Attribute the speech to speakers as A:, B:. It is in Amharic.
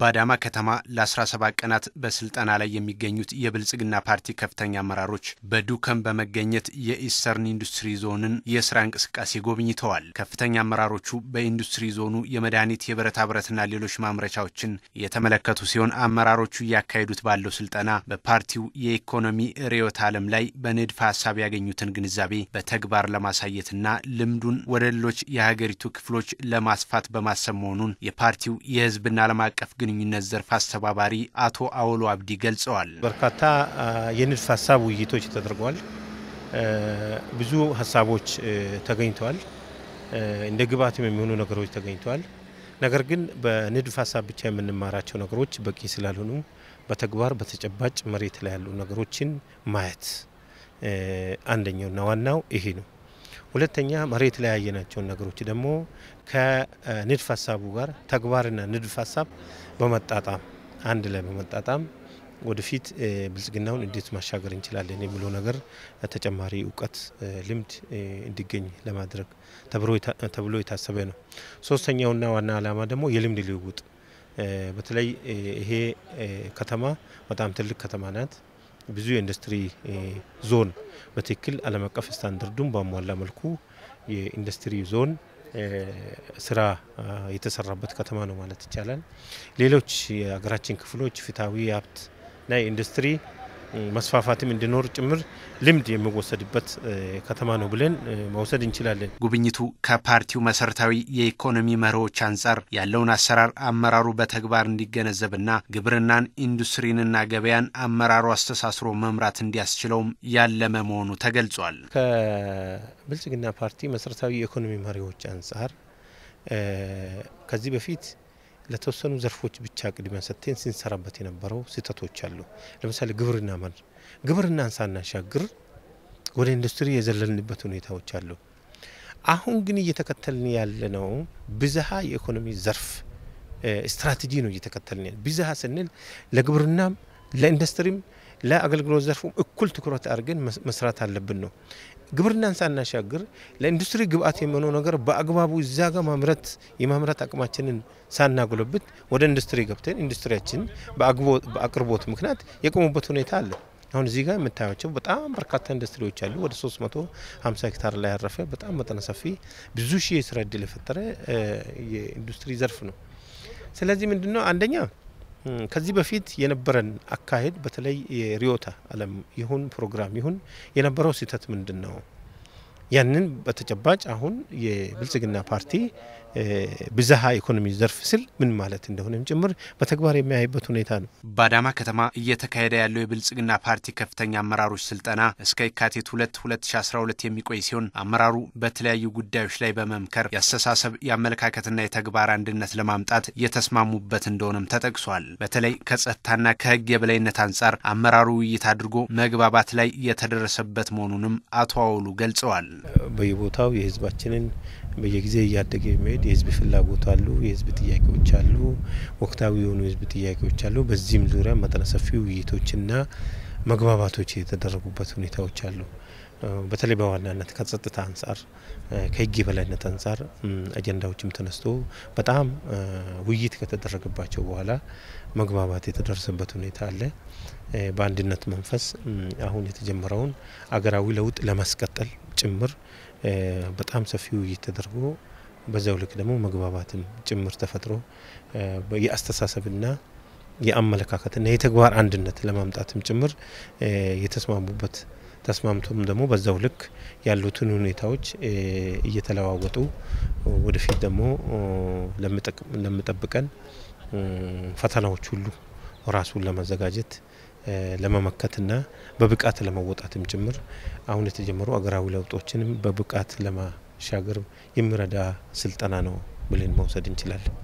A: በአዳማ ከተማ ለ17 ቀናት በስልጠና ላይ የሚገኙት የብልጽግና ፓርቲ ከፍተኛ አመራሮች በዱከም በመገኘት የኢስተርን ኢንዱስትሪ ዞንን የስራ እንቅስቃሴ ጎብኝተዋል። ከፍተኛ አመራሮቹ በኢንዱስትሪ ዞኑ የመድኃኒት የብረታ ብረትና ሌሎች ማምረቻዎችን የተመለከቱ ሲሆን አመራሮቹ እያካሄዱት ባለው ስልጠና በፓርቲው የኢኮኖሚ ርዕዮተ ዓለም ላይ በንድፈ ሀሳብ ያገኙትን ግንዛቤ በተግባር ለማሳየትና ልምዱን ወደ ሌሎች የሀገሪቱ ክፍሎች ለማስፋት በማሰብ መሆኑን የፓርቲው የህዝብና ዓለም አቀፍ ግንኙነት ዘርፍ አስተባባሪ አቶ አወሎ አብዲ
B: ገልጸዋል። በርካታ የንድፍ ሀሳብ ውይይቶች ተደርገዋል። ብዙ ሀሳቦች ተገኝተዋል። እንደ ግብአትም የሚሆኑ ነገሮች ተገኝተዋል። ነገር ግን በንድፍ ሀሳብ ብቻ የምንማራቸው ነገሮች በቂ ስላልሆኑ በተግባር በተጨባጭ መሬት ላይ ያሉ ነገሮችን ማየት አንደኛውና ዋናው ይሄ ነው። ሁለተኛ መሬት ላይ ያየናቸውን ነገሮች ደግሞ ከንድፍ ሀሳቡ ጋር ተግባርና ንድፍ ሀሳብ በመጣጣም አንድ ላይ በመጣጣም ወደፊት ብልጽግናውን እንዴት ማሻገር እንችላለን የሚለው ነገር ተጨማሪ እውቀት፣ ልምድ እንዲገኝ ለማድረግ ተብሎ የታሰበ ነው። ሶስተኛውና ዋና ዓላማ ደግሞ የልምድ ልውውጥ በተለይ ይሄ ከተማ በጣም ትልቅ ከተማ ናት። ብዙ የኢንዱስትሪ ዞን በትክክል ዓለም አቀፍ ስታንዳርዱን ባሟላ መልኩ የኢንዱስትሪ ዞን ስራ የተሰራበት ከተማ ነው ማለት ይቻላል። ሌሎች የሀገራችን ክፍሎች ፍትሐዊ ሀብትና የኢንዱስትሪ መስፋፋትም እንዲኖር ጭምር ልምድ የሚወሰድበት ከተማ ነው ብለን መውሰድ እንችላለን። ጉብኝቱ ከፓርቲው መሰረታዊ የኢኮኖሚ መርሆች
A: አንጻር ያለውን አሰራር አመራሩ በተግባር እንዲገነዘብና ግብርናን፣ ኢንዱስትሪንና ገበያን አመራሩ አስተሳስሮ መምራት እንዲያስችለውም ያለመ መሆኑ ተገልጿል።
B: ከብልጽግና ፓርቲ መሰረታዊ የኢኮኖሚ መሪዎች አንጻር ከዚህ በፊት ለተወሰኑ ዘርፎች ብቻ ቅድሚያ ሰጥተን ስንሰራበት የነበረው ስህተቶች አሉ። ለምሳሌ ግብርና ግብርና ግብርናን ሳናሻግር ወደ ኢንዱስትሪ የዘለልንበት ሁኔታዎች አሉ። አሁን ግን እየተከተልን ያለነው ብዝሃ የኢኮኖሚ ዘርፍ ስትራቴጂ ነው እየተከተልን ብዝሃ ስንል ለግብርናም ለኢንዱስትሪም ለአገልግሎት ዘርፉ እኩል ትኩረት አድርገን መስራት አለብን ነው። ግብርናን ሳናሻግር ለኢንዱስትሪ ግብአት የሚሆነው ነገር በአግባቡ እዛ ጋር ማምረት የማምረት አቅማችንን ሳናጎለብት ወደ ኢንዱስትሪ ገብተን ኢንዱስትሪያችን በአቅርቦት ምክንያት የቆሙበት ሁኔታ አለ። አሁን እዚህ ጋር የምታያቸው በጣም በርካታ ኢንዱስትሪዎች አሉ። ወደ 350 ሄክታር ላይ ያረፈ በጣም መጠነ ሰፊ ብዙ ሺህ የስራ እድል የፈጠረ የኢንዱስትሪ ዘርፍ ነው። ስለዚህ ምንድነው አንደኛ ከዚህ በፊት የነበረን አካሄድ በተለይ የሪዮታ አለም ይሁን ፕሮግራም ይሁን የነበረው ስህተት ምንድን ነው? ያንን በተጨባጭ አሁን የብልጽግና ፓርቲ ብዝሃ ኢኮኖሚ ዘርፍ ስል ምን ማለት እንደሆነም ጭምር በተግባር የሚያይበት ሁኔታ ነው።
A: በአዳማ ከተማ እየተካሄደ ያለው የብልጽግና ፓርቲ ከፍተኛ አመራሮች ስልጠና እስከ የካቲት 2 2012 የሚቆይ ሲሆን አመራሩ በተለያዩ ጉዳዮች ላይ በመምከር የአስተሳሰብ የአመለካከትና የተግባር አንድነት ለማምጣት እየተስማሙበት እንደሆነም ተጠቅሷል። በተለይ ከጸጥታና ከህግ የበላይነት አንጻር አመራሩ ውይይት አድርጎ መግባባት ላይ የተደረሰበት መሆኑንም አቶ አወሉ
B: ገልጸዋል። በየቦታው የህዝባችንን በየጊዜ እያደገ የሚሄድ የህዝብ ፍላጎት አሉ፣ የህዝብ ጥያቄዎች አሉ፣ ወቅታዊ የሆኑ የህዝብ ጥያቄዎች አሉ። በዚህም ዙሪያ መጠነ ሰፊ ውይይቶችና መግባባቶች የተደረጉበት ሁኔታዎች አሉ። በተለይ በዋናነት ከጸጥታ አንጻር ከህግ የበላይነት አንጻር አጀንዳዎችም ተነስቶ በጣም ውይይት ከተደረገባቸው በኋላ መግባባት የተደረሰበት ሁኔታ አለ። በአንድነት መንፈስ አሁን የተጀመረውን አገራዊ ለውጥ ለማስቀጠል ጭምር በጣም ሰፊ ውይይት ተደርጎ በዛው ልክ ደግሞ መግባባትም ጭምር ተፈጥሮ የአስተሳሰብና የአመለካከትና የተግባር አንድነት ለማምጣትም ጭምር የተስማሙበት ተስማምቶም ደግሞ በዛው ልክ ያሉትን ሁኔታዎች እየተለዋወጡ ወደፊት ደግሞ ለምጠብቀን ፈተናዎች ሁሉ ራሱን ለመዘጋጀት። ለመመከትና በብቃት ለመወጣትም ጭምር አሁን የተጀመሩ አገራዊ ለውጦችንም በብቃት ለማሻገር የሚረዳ ስልጠና ነው ብለን መውሰድ እንችላለን።